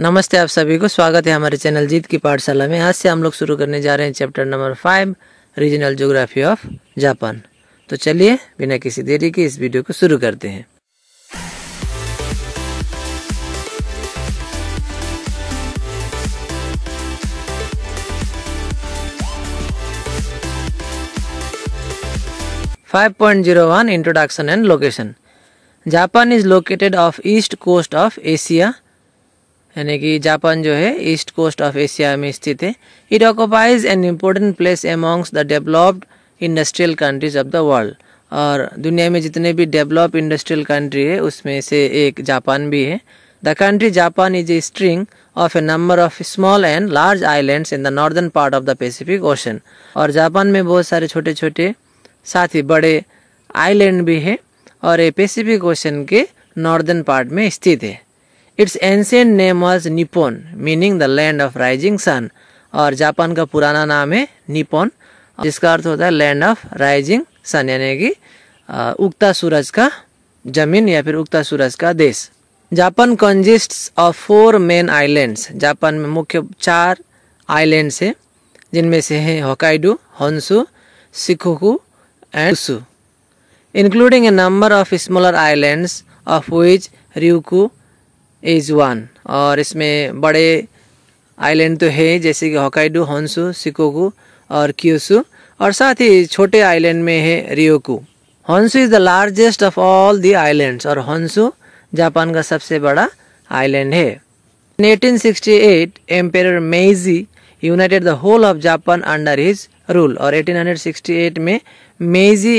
नमस्ते आप सभी को स्वागत है हमारे चैनल जीत की पाठशाला में आज से हम लोग शुरू करने जा रहे हैं chapter number five regional geography of Japan तो चलिए बिना किसी देरी के इस वीडियो को शुरू करते हैं five point zero one introduction and location Japan is located of east coast of Asia यानी कि जापान जो है ईस्ट कोस्ट ऑफ एशिया में स्थित है it occupies an important place amongst the developed industrial countries of the world और दुनिया में जितने भी डेवलप इंडस्ट्रियल कंट्री है उसमें से एक जापान भी है the country Japan is a string of a number of small and large islands in the northern part of the Pacific Ocean और जापान में बहुत सारे छोटे छोटे साथ ही बड़े आइलैंड भी है और ये पैसिफिक ओशन के नॉर्दर्न पार्ट में स्थित है its ancient name was Nippon meaning the land of rising sun और जापान का पुराना नाम है निपोन जिसका अर्थ होता है लैंड ऑफ राइजिंग सन यानी कि उगता सूरज का जमीन या फिर उगता सूरज का देश Japan consist of four main islands Japan में मुख्य चार आइलैंड्स हैं जिनमें से हैं Hokkaido Honshu Shikoku and including a number of smaller islands of which Ryukyu one और इसमें बड़े आइलैंड तो है जैसे कि हॉकाइडो हॉन्सू सिकोकु और क्यूसु और साथ ही छोटे आइलैंड में है Ryukyu Honshu is the largest of all the islands और हॉन्सू जापान का सबसे बड़ा आइलैंड है at emperor Meiji united the whole of Japan under his rule और 1868 में मेजी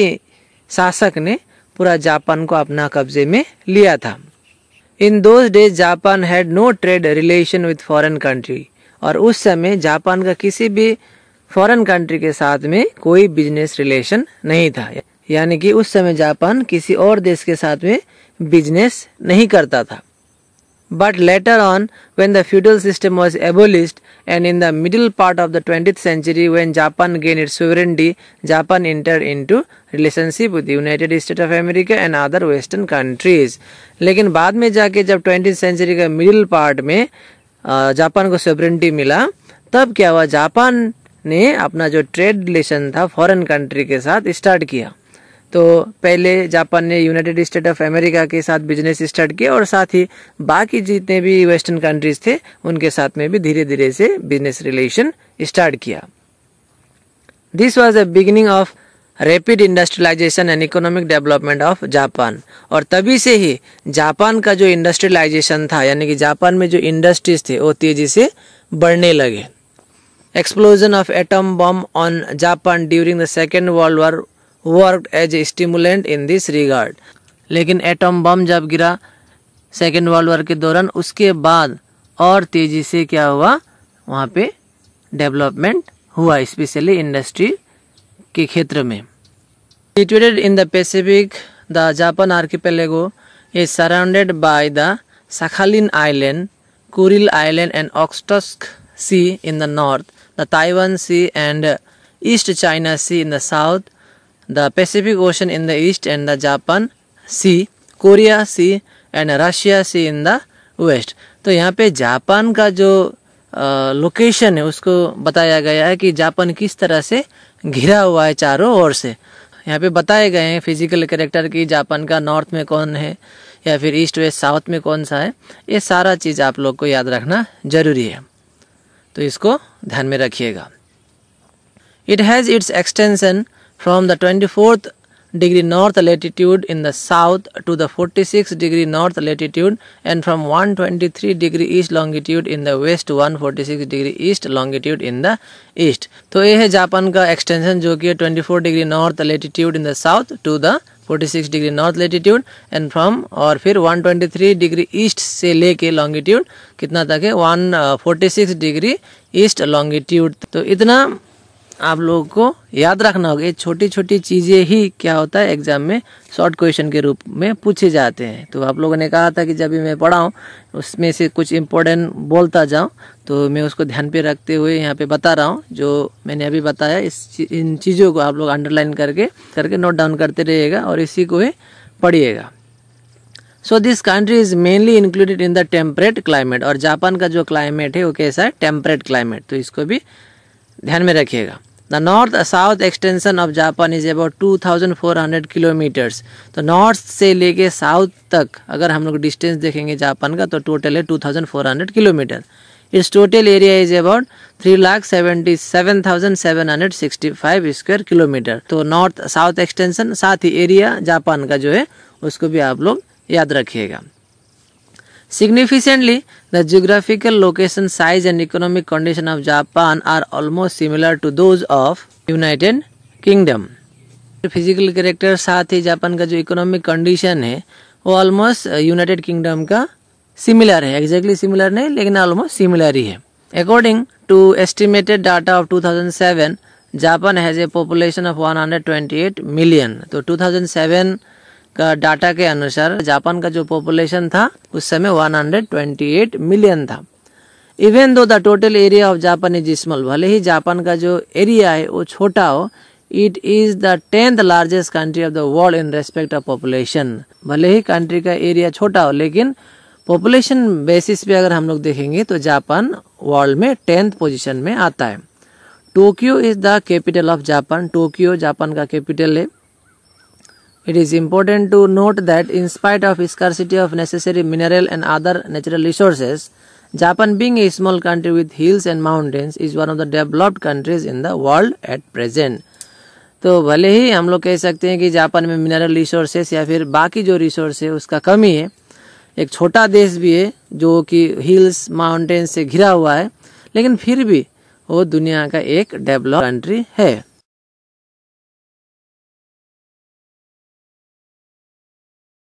शासक ने पूरा जापान को अपना कब्जे में लिया था in those days Japan had no trade relation with foreign country और उस समय जापान का किसी भी फॉरेन कंट्री के साथ में कोई बिजनेस रिलेशन नहीं था यानी कि उस समय जापान किसी और देश के साथ में बिजनेस नहीं करता था But later on, when the feudal system was abolished and in the middle part of the 20th century when Japan gained its sovereignty, Japan entered into relationship relationship with United State of America and other western countries लेकिन बाद में जाके जब twenty century का middle part में japan ko sovereignty mila tab kya hua japan ne apna jo trade relation tha foreign country ke sath start kiya तो पहले Japan ने यूनाइटेड स्टेट ऑफ अमेरिका के साथ बिजनेस स्टार्ट किया और साथ ही बाकी जितने भी वेस्टर्न कंट्रीज थे उनके साथ में भी धीरे धीरे से बिजनेस रिलेशन स्टार्ट किया this was the beginning of rapid industrialisation and economic development of Japan और तभी से ही जापान का जो इंडस्ट्रियलाइजेशन था यानी कि जापान में जो इंडस्ट्रीज थे वो तेजी से बढ़ने लगे explosion of atom bomb on Japan during the second world war worked as a stimulant in this regard लेकिन एटम बम जब गिरा सेकेंड वर्ल्ड वॉर के दौरान उसके बाद और तेज़ी से क्या हुआ वहाँ पे डेवलपमेंट हुआ स्पेशली इंडस्ट्री के क्षेत्र में situated in the Pacific the Japan archipelago is surrounded by the Sakhalin island Kuril island and Okhotsk sea in the north the Taiwan sea and East China sea in the south the Pacific Ocean in the east and the Japan Sea, Korea Sea and Russia Sea in the west. तो यहाँ पे Japan का जो location है उसको बताया गया है कि जापान किस तरह से घिरा हुआ है चारों ओर से यहाँ पे बताए गए हैं फिजिकल करेक्टर की जापान का नॉर्थ में कौन है या फिर ईस्ट वेस्ट साउथ में कौन सा है ये सारा चीज़ आप लोग को याद रखना जरूरी है तो इसको ध्यान में रखिएगा it has its extension from the 24th degree north latitude in the south to the 46 degree north latitude and from 123 degree east longitude in the west to 146 degree east longitude in the east तो ये है Japan का extension जो कि है 24 degree north latitude in the south to the 46 degree north latitude and from और फिर 123 degree east से लेके लॉन्गिट्यूड कितना तक है 146 डिग्री ईस्ट लॉन्गिट्यूड तो इतना आप लोगों को याद रखना होगा ये छोटी छोटी चीज़ें ही क्या होता है एग्जाम में शॉर्ट क्वेश्चन के रूप में पूछे जाते हैं तो आप लोगों ने कहा था कि जब भी मैं पढ़ाऊँ उसमें से कुछ इम्पोर्टेंट बोलता जाऊँ तो मैं उसको ध्यान पे रखते हुए यहाँ पे बता रहा हूँ जो मैंने अभी बताया इस इन चीज़ों को आप लोग अंडरलाइन करके करके नोट डाउन करते रहिएगा और इसी को ही पढ़िएगा so this country is mainly included in the temperate climate और जापान का जो क्लाइमेट है वो कैसा है टेम्परेट क्लाइमेट तो इसको भी ध्यान में रखिएगा the north south extension of Japan is about two thousand four hundred kilometres तो नॉर्थ से लेके साउथ तक अगर हम लोग डिस्टेंस देखेंगे जापान का तो टोटल है two thousand four hundred kilometre its total area is about three lakh seventy seven thousand seven hundred sixty five square kilometre तो नॉर्थ साउथ एक्सटेंशन साथ ही एरिया जापान का जो है उसको भी आप लोग याद रखिएगा Significantly, the geographical location, size and economic condition of Japan are almost similar to those of United Kingdom. Physical character साथ ही जापान का जो economic condition है वो almost United Kingdom का similar है exactly similar नहीं लेकिन almost similar ही है According to estimated data of 2007 Japan has a population of 128 million. तो 2007 का डाटा के अनुसार जापान का जो पॉपुलेशन था उस समय 128 मिलियन था even though the total area of Japan is small भले ही जापान का जो एरिया है वो छोटा हो it is the tenth largest country of the world in respect of population भले ही कंट्री का एरिया छोटा हो लेकिन पॉपुलेशन बेसिस पे अगर हम लोग देखेंगे तो जापान वर्ल्ड में टेंथ पोजिशन में आता है Tokyo is the capital of Japan Tokyo Japan का कैपिटल है it is important to note that in spite of scarcity of necessary mineral and other natural resources Japan being a small country with hills and mountains is one of the developed countries in the world at present तो भले ही हम लोग कह सकते हैं कि Japan में mineral resources या फिर बाकी जो रिसोर्स है उसका कमी है एक छोटा देश भी है जो कि हिल्स माउंटेन्स से घिरा हुआ है लेकिन फिर भी वो दुनिया का एक डेवलप्ड कंट्री है